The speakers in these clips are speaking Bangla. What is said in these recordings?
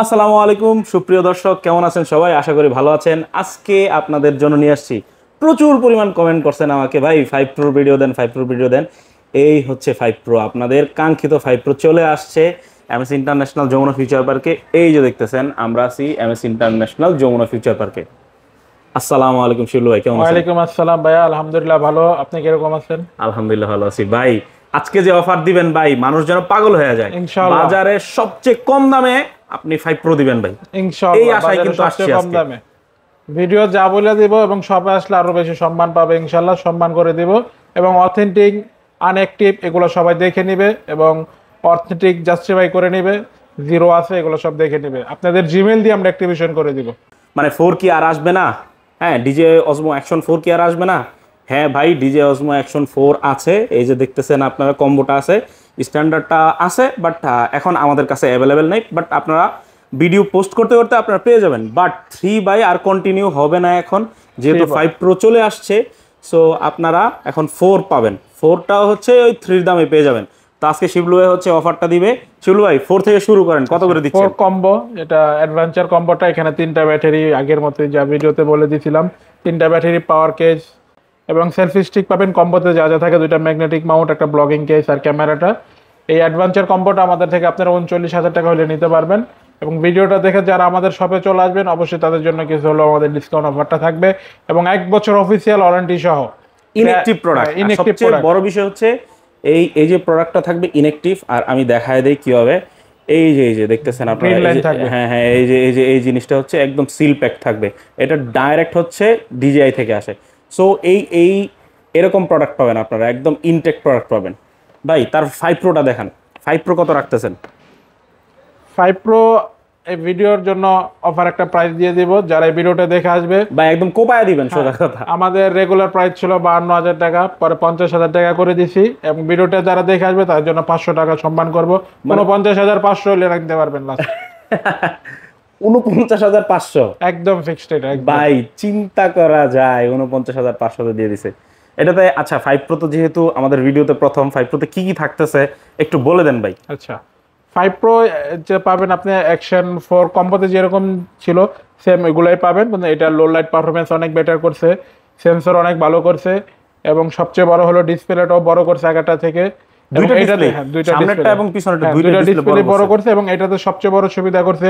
আসসালামু আলাইকুম সুপ্রিয় দর্শক কেমন আছেন সবাই আশা করি ভালো আছেন আজকে আপনাদের জন্য নিয়ে আসছি প্রচুর পরিমাণ কমেন্ট করছেন আমাকে ভাই ফাইভ প্রোর ভিডিও দেন ফাইভ প্রোর ভিডিও দেন এই হচ্ছে ফাইভ প্রো আপনাদের কাঙ্ক্ষিত ফাইভ প্রো চলে আসছে এমএস ইন্টারন্যাশনাল যমুনা ফিউচার পার্কে এই যে দেখতেছেন আমরা আছি এমএস ইন্টারন্যাশনাল যমুনা ফিউচার পার্কে আসসালামু আলাইকুম শিলু ভাই কেমন আছেন আসসালাম ভাই আলহামদুলিল্লাহ ভালো আপনি কিরকম আছেন আলহামদুলিল্লাহ ভালো আছি ভাই আজকে যে অফার দিবেন ভাই মানুষ যেন পাগল হয়ে যায় বাজারে সবচেয়ে কম দামে আপনি 5 প্রো দিবেন ভাই ইনশাআল্লাহ এই আশাই কিন্তু আসছে কম দামে ভিডিও যা বলে দেব এবং সবে আসলে আরো বেশি সম্মান পাবে ইনশাআল্লাহ সম্মান করে দেব এবং অথেন্টিক আনঅ্যাক্টিভ এগুলো সবাই দেখে নেবে এবং অথেন্টিক জাস্টিফাই করে নেবে জিরো আছে এগুলো সব দেখে নেবে আপনাদের জিমেইল দিয়ে আমরা অ্যাক্টিভেশন করে দেব মানে 4 কি আর আসবে না হ্যাঁ ডিজে অজমো অ্যাকশন 4 কি আর আসবে না হ্যাঁ ভাই ডিজে অজমো অ্যাকশন 4 আছে এই যে দেখতেছেন আপনারা কম্বোটা আছে স্ট্যান্ডার্ডটা আছে বাট uh, এখন আমাদের কাছে অ্যাভেলেবেল নেই বাট আপনারা ভিডিও পোস্ট করতে করতে আপনারা পেয়ে যাবেন বাট থ্রি বাই আর কন্টিনিউ হবে না এখন যেহেতু ফাইভ প্রো চলে আসছে সো আপনারা এখন ফোর পাবেন ফোরটা হচ্ছে ওই থ্রির দামে পেয়ে যাবেন তো আজকে শিবলু ভাই হচ্ছে অফারটা দিবে শিবলু ভাই ফোর থেকে শুরু করেন কত আচ্ছা, করে দিচ্ছেন ফোর কম্বো এটা অ্যাডভেঞ্চার কম্বোটা এখানে তিনটা ব্যাটারি আগের মতোই যা ভিডিওতে বলে দিয়েছিলাম তিনটা ব্যাটারি পাওয়ার কেজ এবং সেলফি স্টিক পাবেন কম্বোতে যা যা থাকে দুইটা ম্যাগনেটিক মাউন্ট একটা ব্লগিং কেস আর ক্যামেরাটা এই অ্যাডভেঞ্চার কম্বোটা আমাদের থেকে আপনারা উনচল্লিশ হাজার টাকা হলে নিতে পারবেন এবং ভিডিওটা দেখে যারা আমাদের শপে চলে আসবেন অবশ্যই তাদের জন্য কিছু হলেও আমাদের ডিসকাউন্ট অফারটা থাকবে এবং এক বছর অফিসিয়াল ওয়ারেন্টি সহ ইনএক্টিভ প্রোডাক্ট প্রোডাক্ট বড় বিষয় হচ্ছে এই এই যে প্রোডাক্টটা থাকবে ইনএক্টিভ আর আমি দেখায় দেই হবে এই যে এই যে দেখতেছেন আপনারা হ্যাঁ হ্যাঁ এই যে এই যে এই জিনিসটা হচ্ছে একদম সিল প্যাক থাকবে এটা ডাইরেক্ট হচ্ছে ডিজিআই থেকে আসে সো এই এই এরকম প্রোডাক্ট পাবেন আপনারা একদম ইনটেক প্রোডাক্ট পাবেন ভাই তার ফাইভ প্রোটা দেখান ফাইভ প্রো কত রাখতেছেন ফাইভ প্রো এই ভিডিওর জন্য অফার একটা প্রাইস দিয়ে দিব যারা এই ভিডিওটা দেখে আসবে বা একদম কোপায় দিবেন হ্যাঁ, সোজা কথা আমাদের রেগুলার প্রাইস ছিল বাহান্ন হাজার টাকা পরে পঞ্চাশ হাজার টাকা করে দিছি এবং ভিডিওটা যারা দেখে আসবে তার জন্য পাঁচশো টাকা সম্মান করবো মানে কোনো পঞ্চাশ হাজার পাঁচশো হলে রাখতে পারবেন লাস্ট উনপঞ্চাশ হাজার পাঁচশো একদম ফিক্সড ভাই চিন্তা করা যায় উনপঞ্চাশ হাজার দিয়ে দিছে এটাতে আচ্ছা ফাইভ প্রো তো যেহেতু আমাদের ভিডিওতে প্রথম ফাইভ প্রোতে কি কি থাকতেছে একটু বলে দেন ভাই আচ্ছা ফাইভ প্রো যে পাবেন আপনি অ্যাকশন ফোর যেরকম ছিল সেম এগুলাই পাবেন কিন্তু মানে এটা লো লাইট পারফরমেন্স অনেক বেটার করছে সেন্সর অনেক ভালো করছে এবং সবচেয়ে বড় হলো ডিসপ্লেটাও বড় করছে আগেরটা থেকে দুইটা হ্যাঁ, হ্যাঁ, বড় এবং এটাতে সবচেয়ে বড় সুবিধা করছে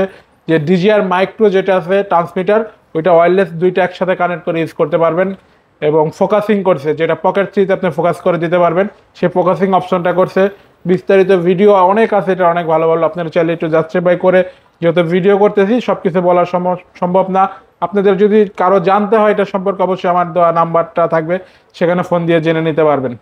যে ডিজিআর মাইক্রো যেটা আছে ট্রান্সমিটার ওইটা ওয়্যারলেস দুইটা একসাথে কানেক্ট করে ইউজ করতে পারবেন এবং ফোকাসিং করছে যেটা পকেট থ্রিতে আপনি ফোকাস করে দিতে পারবেন সে ফোকাসিং অপশনটা করছে বিস্তারিত ভিডিও অনেক আছে এটা অনেক ভালো ভালো আপনারা চাইলে একটু বাই করে যেহেতু ভিডিও করতেছি সব কিছু বলা সম্ভব না আপনাদের যদি কারো জানতে হয় এটা সম্পর্কে অবশ্যই আমার দেওয়া নাম্বারটা থাকবে সেখানে ফোন দিয়ে জেনে নিতে পারবেন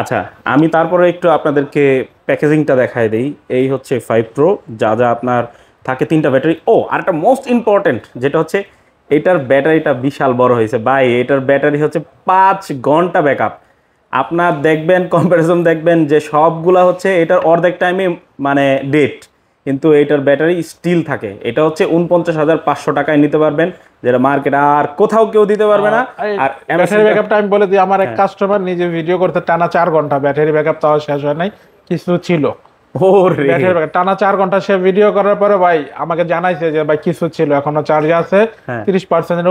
আচ্ছা আমি তারপরে একটু আপনাদেরকে প্যাকেজিংটা দেখায় দিই এই হচ্ছে ফাইভ প্রো যা যা আপনার থাকে তিনটা ব্যাটারি ও আর একটা মোস্ট ইম্পর্টেন্ট যেটা হচ্ছে এটার ব্যাটারিটা বিশাল বড় হয়েছে ভাই এটার ব্যাটারি হচ্ছে পাঁচ ঘন্টা ব্যাকআপ আপনার দেখবেন কম্প্যারিজন দেখবেন যে সবগুলা হচ্ছে এটার অর্ধেক টাইমে মানে ডেট কিন্তু এটার ব্যাটারি স্টিল থাকে এটা হচ্ছে উনপঞ্চাশ হাজার পাঁচশো টাকায় নিতে পারবেন যেটা মার্কেট আর কোথাও কেউ দিতে পারবে না আর ব্যাটারি ব্যাকআপ টাইম বলে দিই আমার এক কাস্টমার হ্যাঁ। নিজে ভিডিও করতে টানা চার ঘন্টা ব্যাটারি ব্যাকআপ তাও শেষ হয় নাই কিছু ছিল টানা চার ঘন্টা সে ভিডিও করার পরে ভাই আমাকে জানাইছে যে ভাই কিছু ছিল এখনো চার্জ আছে হ্যাঁ। তিরিশ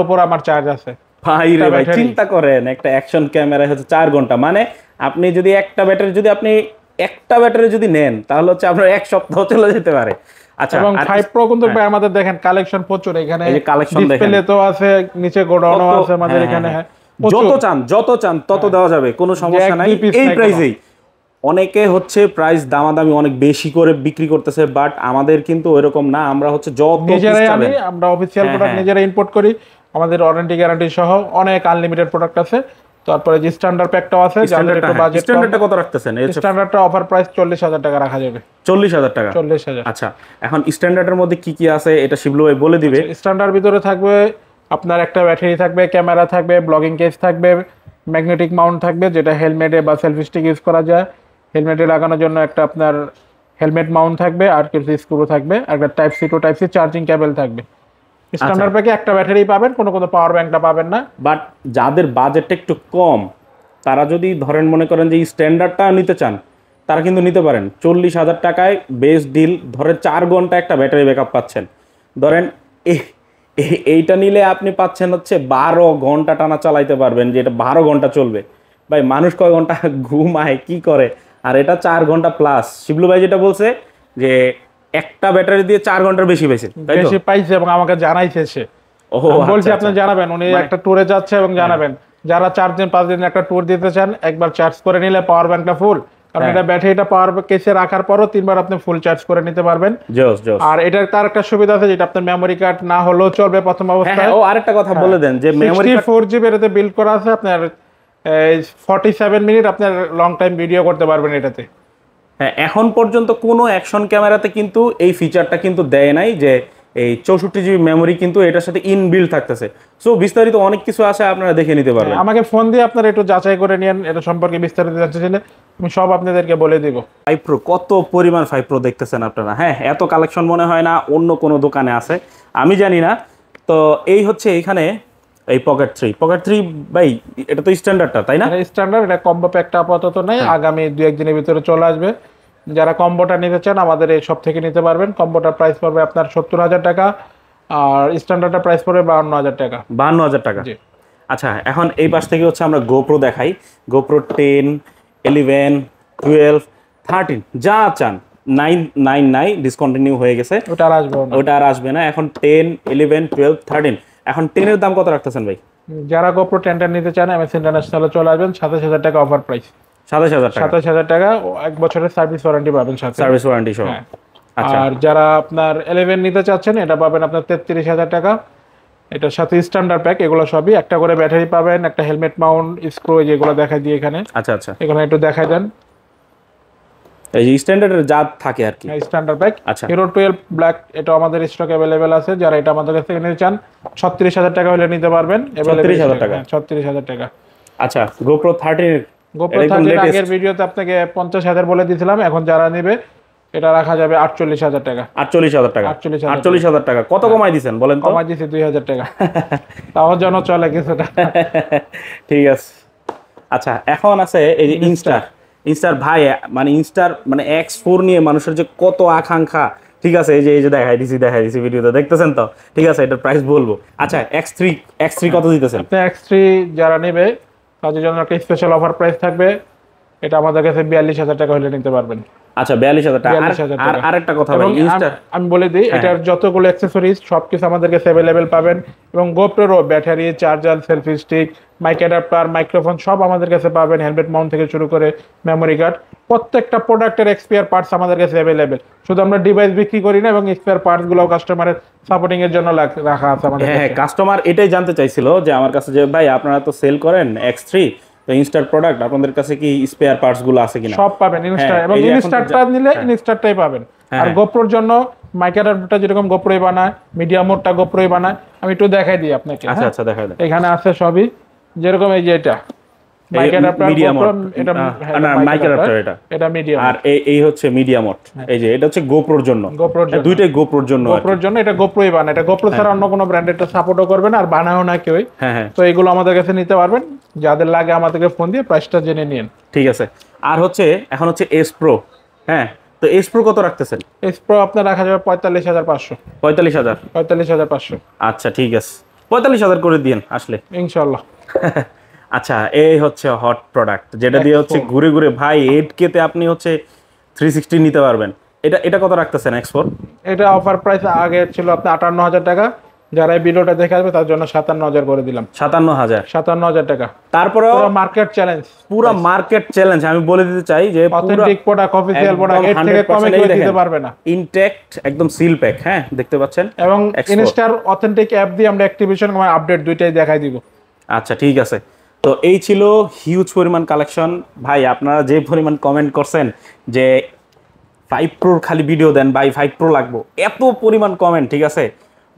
উপর আমার চার্জ আছে ভাই রে ভাই চিন্তা করেন একটা অ্যাকশন ক্যামেরা হচ্ছে চার ঘন্টা মানে আপনি যদি একটা ব্যাটারি যদি আপনি একটা ব্যাটারি যদি নেন তাহলে হচ্ছে আপনার এক সপ্তাহ চলে যেতে পারে আচ্ছা এবং 5 প্রো কিন্তু হ্যাঁ। ভাই আমাদের দেখেন কালেকশন প্রচুর এখানে কালেকশন ডিসপ্লে তো আছে নিচে গোডাউনও আছে আমাদের হ্যাঁ, এখানে যত চান যত চান তত দেওয়া যাবে কোনো সমস্যা নাই এই প্রাইসেই অনেকে হচ্ছে প্রাইস দামাদামি অনেক বেশি করে বিক্রি করতেছে বাট আমাদের কিন্তু ওইরকম না আমরা হচ্ছে যত আমরা অফিসিয়াল প্রোডাক্ট নিজেরা ইম্পোর্ট করি আমাদের ওয়ারেন্টি গ্যারান্টি সহ অনেক আনলিমিটেড প্রোডাক্ট আছে তারপরে যে স্ট্যান্ডার্ড প্যাকটাও আছে যাদের একটু বাজেট স্ট্যান্ডার্ডটা হ্যাঁ। কত রাখতেছেন স্ট্যান্ডার্ডটা অফার প্রাইস 40000 টাকা রাখা যাবে 40000 টাকা 40000 আচ্ছা এখন স্ট্যান্ডার্ডের মধ্যে কি কি আছে এটা শিবলু ভাই বলে দিবে স্ট্যান্ডার্ড আচ্ছা, ভিতরে থাকবে আপনার একটা ব্যাটারি থাকবে ক্যামেরা থাকবে ব্লগিং কেস থাকবে ম্যাগনেটিক মাউন্ট থাকবে যেটা হেলমেটে বা সেলফি স্টিক ইউজ করা যায় হেলমেটে লাগানোর জন্য একটা আপনার হেলমেট মাউন্ট থাকবে আর কিছু স্ক্রু থাকবে একটা type C to type C charging cable থাকবে আচ্ছা। স্ট্যান্ডার্ড প্যাকে একটা ব্যাটারি পাবেন কোনো কোনো পাওয়ার ব্যাংকটা পাবেন না বাট যাদের বাজেটটা একটু কম তারা যদি ধরেন মনে করেন যে এই স্ট্যান্ডার্ডটা নিতে চান তারা কিন্তু নিতে পারেন চল্লিশ হাজার টাকায় বেস্ট ডিল ধরেন চার ঘন্টা একটা ব্যাটারি ব্যাকআপ পাচ্ছেন ধরেন এইটা নিলে আপনি পাচ্ছেন হচ্ছে বারো ঘন্টা টানা চালাইতে পারবেন যে এটা বারো ঘন্টা চলবে ভাই মানুষ কয় ঘন্টা ঘুমায় কি করে আর এটা চার ঘন্টা প্লাস শিবলু ভাই যেটা বলছে যে একটা ব্যাটারি দিয়ে চার ঘন্টার বেশি পেয়েছে বেশি পাইছে এবং আমাকে জানাইছে সে আচ্ছা, বলছি আচ্ছা। আপনি জানাবেন উনি মানে একটা ট্যুরে যাচ্ছে এবং হ্যাঁ। জানাবেন যারা চার দিন পাঁচ দিন একটা ট্যুর দিতে চান একবার চার্জ করে নিলে পাওয়ার ব্যাংকটা ফুল কারণ হ্যাঁ। এটা ব্যাটারিটা পাওয়ার কেসে রাখার পরও তিনবার আপনি ফুল চার্জ করে নিতে পারবেন আর এটার তার একটা সুবিধা আছে যেটা আপনার মেমোরি কার্ড না হলেও চলবে প্রথম হ্যাঁ, অবস্থায় ও আরেকটা কথা বলে দেন যে মেমোরি ফোর জিবি এটাতে বিল্ড করা আছে আপনার ফর্টি সেভেন মিনিট আপনার লং টাইম ভিডিও করতে পারবেন এটাতে হ্যাঁ এখন পর্যন্ত কোনো অ্যাকশন ক্যামেরাতে কিন্তু এই ফিচারটা কিন্তু দেয় নাই যে এই চৌষট্টি জিবি মেমোরি কিন্তু এটার সাথে ইনবিল্ড থাকতেছে সো বিস্তারিত অনেক কিছু আছে আপনারা দেখে নিতে হ্যাঁ, পারবেন আমাকে ফোন দিয়ে আপনারা একটু যাচাই করে নিন এটা সম্পর্কে বিস্তারিত জানতে চাইলে আমি সব আপনাদেরকে বলে দেবো ফাইভ প্রো কত পরিমাণ ফাইভ প্রো দেখতেছেন আপনারা হ্যাঁ এত কালেকশন মনে হয় না অন্য কোনো দোকানে আছে আমি জানি না তো এই হচ্ছে এখানে এই পকেট থ্রি পকেট থ্রি ভাই এটা তো স্ট্যান্ডার্ডটা তাই না স্ট্যান্ডার্ড এটা কম্বো প্যাকটা আপাতত নেই হ্যাঁ। আগামী দু একদিনের ভিতরে চলে আসবে যারা কম্বোটা নিতে চান আমাদের এই সব থেকে নিতে পারবেন কম্বোটার প্রাইস পড়বে আপনার সত্তর হাজার টাকা আর স্ট্যান্ডার্ডটা প্রাইস পড়বে বাহান্ন হাজার টাকা বাহান্ন হাজার টাকা আচ্ছা এখন এই পাশ থেকে হচ্ছে আমরা গোপ্রো দেখাই GoPro ten eleven twelve thirteen যা চান নাইন নাইন নাই ডিসকন্টিনিউ হয়ে গেছে ওটা আর আসবে ওটা আর আসবে না এখন টেন ইলেভেন টুয়েলভ থার্টিন এখন টেনের দাম কত রাখতেছেন ভাই যারা গোপ্রো টেনটা নিতে চান এমএস ইন্টারন্যাশনালে চলে আসবেন সাতাশ হাজার টাকা অফার প্রাইস সাতাশ হাজার সাতাশ হাজার টাকা এক বছরের সার্ভিস ওয়ারেন্টি পাবেন সাথে সার্ভিস ওয়ারেন্টি সহ হ্যাঁ। আচ্ছা। আর যারা আপনার এলেভেন নিতে চাচ্ছেন এটা পাবেন আপনার তেত্রিশ হাজার টাকা এটার সাথে স্ট্যান্ডার্ড প্যাক এগুলো সবই একটা করে ব্যাটারি পাবেন একটা হেলমেট মাউন্ট স্ক্রু যেগুলো দেখা দিয়ে এখানে আচ্ছা আচ্ছা এখানে একটু দেখাই দেন এই যে স্ট্যান্ডার্ডের জাত থাকে আর কি স্ট্যান্ডার্ড ব্যাগ আচ্ছা হিরো 12 ব্ল্যাক এটা আমাদের স্টক अवेलेबल আছে যারা এটা আমাদের কাছে নিতে চান 36000 টাকা হলে নিতে পারবেন 36000 টাকা 36000 হ্যাঁ, টাকা আচ্ছা গোপ্রো 13 গোপ্রো 13 আগের ভিডিওতে আপনাকে 50000 বলে দিয়েছিলাম এখন যারা নেবে এটা রাখা যাবে 48000 টাকা 48000 টাকা 48000 টাকা কত হ্যাঁ। কমাই দিবেন বলেন তো কমাই দিয়েছি 2000 টাকা তাও যেন চলে কিছুটা ঠিক আছে আচ্ছা এখন আছে এই যে ইনস্টার ইনস্টার ভাই মানে ইনস্টার মানে এক্স ফোর নিয়ে মানুষের যে কত আকাঙ্ক্ষা ঠিক আছে এই যে এই যে দেখাই দিছি দেখাই দিছি ভিডিওতে দেখতেছেন তো ঠিক আছে এটার প্রাইস বলবো আচ্ছা এক্স থ্রি এক্স থ্রি কত দিতেছেন এক্স থ্রি যারা নেবে তাদের জন্য একটা স্পেশাল অফার প্রাইস থাকবে এটা আমাদের কাছে বিয়াল্লিশ হাজার টাকা হলে নিতে পারবেন আচ্ছা বিয়াল্লিশ হাজার আর আরেকটা কথা আমি বলে দিই হ্যাঁ। এটার যতগুলো অ্যাক্সেসরিজ সবকিছু আমাদের অ্যাভেলেবেল পাবেন এবং গোপ্রেরও battery charger selfie stick mic adapter microphone সব আমাদের কাছে পাবেন হেলমেট মাউন্ট থেকে শুরু করে মেমোরি কার্ড প্রত্যেকটা প্রোডাক্টের এক্সপায়ার পার্টস আমাদের কাছে অ্যাভেলেবেল শুধু আমরা ডিভাইস বিক্রি করি না এবং এক্সপায়ার পার্টস গুলো কাস্টমারের সাপোর্টিং এর জন্য রাখা আছে আমাদের হ্যাঁ, হ্যাঁ কাস্টমার এটাই জানতে চাইছিল যে আমার কাছে যে ভাই আপনারা তো সেল করেন এক্স থ্রি ইনস্টার প্রোডাক্ট আপনাদের কাছে কি স্পেয়ার পার্টস গুলো আছে কিনা সব পাবেন ইনস্টার হ্যাঁ, এবং ইনস্টারটা নিলে ইনস্টারটাই হ্যাঁ। পাবেন হ্যাঁ। আর গোপ্রোর জন্য মাইক অ্যাডাপ্টারটা যেরকম গোপ্রোই বানায় মিডিয়াম মোডটা গোপ্রোই বানায় আমি একটু দেখাই দিই আপনাকে আচ্ছা আচ্ছা দেখাই এখানে আছে সবই যেরকম এই যে এটা দুইটাই জন্য জন্য এটা এটা ছাড়া হ্যাঁ। অন্য কোনো আর না কেউ হ্যাঁ, হ্যাঁ। তো এগুলো আমাদের কাছে নিতে পারবেন যাদের লাগে আমাদেরকে ফোন দিয়ে প্রাইসটা জেনে নিন ঠিক আছে আর হচ্ছে এখন হচ্ছে এস প্রো হ্যাঁ তো এস প্রো কত রাখতেছেন এস প্রো আপনার রাখা যাবে পঁয়তাল্লিশ হাজার পাঁচশো পঁয়তাল্লিশ হাজার পঁয়তাল্লিশ হাজার পাঁচশো আচ্ছা ঠিক আছে পঁয়তাল্লিশ হাজার করে দিন আসলে ইনশাল্লাহ আচ্ছা এই হচ্ছে হট প্রোডাক্ট যেটা দিয়ে হচ্ছে ঘুরে ঘুরে ভাই এইট কে তে আপনি হচ্ছে থ্রি সিক্সটি নিতে পারবেন এটা এটা কত রাখতেছেন এক্সপোর্ট এটা অফার প্রাইস আগে ছিল আপনার আটান্ন হাজার টাকা যারা এই ভিডিওটা দেখে আসবে তার জন্য সাতান্ন হাজার করে দিলাম সাতান্ন হাজার সাতান্ন হাজার টাকা তারপরে মার্কেট চ্যালেঞ্জ পুরো মার্কেট চ্যালেঞ্জ আমি বলে দিতে চাই যে অথেন্টিক প্রোডাক্ট অফিসিয়াল প্রোডাক্ট এর থেকে কমে কেউ দিতে পারবে না ইনটেক্ট একদম সিল প্যাক হ্যাঁ দেখতে পাচ্ছেন এবং ইনস্টার অথেন্টিক অ্যাপ দিয়ে আমরা অ্যাক্টিভেশন আপডেট দুইটাই দেখাই দিব আচ্ছা ঠিক আছে তো এই ছিল হিউজ পরিমাণ কালেকশন ভাই আপনারা যে পরিমাণ কমেন্ট করছেন যে ফাইভ প্রোর খালি ভিডিও দেন ভাই ফাইভ প্রো লাগবো এত পরিমাণ কমেন্ট ঠিক আছে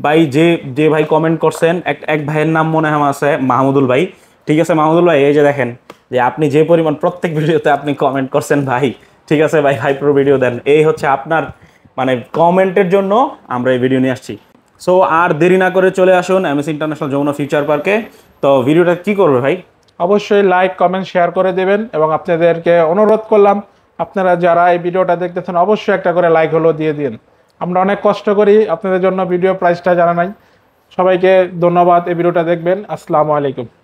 ভাই যে যে ভাই কমেন্ট করছেন এক এক ভাইয়ের নাম মনে হয় আছে মাহমুদুল ভাই ঠিক আছে মাহমুদুল ভাই এই যে দেখেন যে আপনি যে পরিমাণ প্রত্যেক ভিডিওতে আপনি কমেন্ট করছেন ভাই ঠিক আছে ভাই ফাইভ প্রো ভিডিও দেন এই হচ্ছে আপনার মানে কমেন্টের জন্য আমরা এই ভিডিও নিয়ে আসছি সো আর দেরি না করে চলে আসুন এমএস ইন্টারন্যাশনাল যমুনা ফিউচার পার্কে তো ভিডিওটা কি করবে ভাই অবশ্যই লাইক কমেন্ট শেয়ার করে দেবেন এবং আপনাদেরকে অনুরোধ করলাম আপনারা যারা এই ভিডিওটা দেখতেছেন অবশ্যই একটা করে লাইক হলো দিয়ে দিন আমরা অনেক কষ্ট করি আপনাদের জন্য ভিডিও প্রাইসটা জানা নাই সবাইকে ধন্যবাদ এই ভিডিওটা দেখবেন আসসালামু আলাইকুম